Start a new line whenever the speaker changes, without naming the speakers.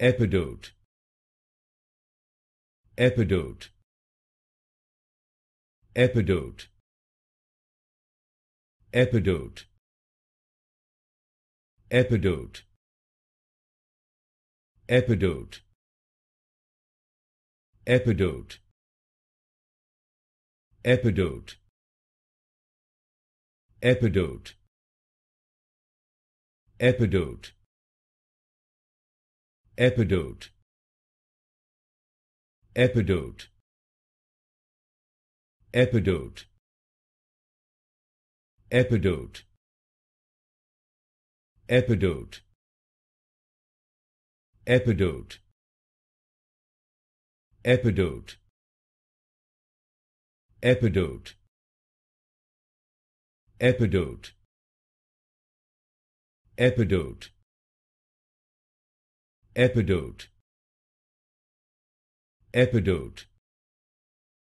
Epidote Epidote Epidote Epidote Epidote Epidote Epidote Epidote Epidote Epidote epidote epidote epidote epidote epidote epidote epidote epidote epidote epidote Epidote. Epidote.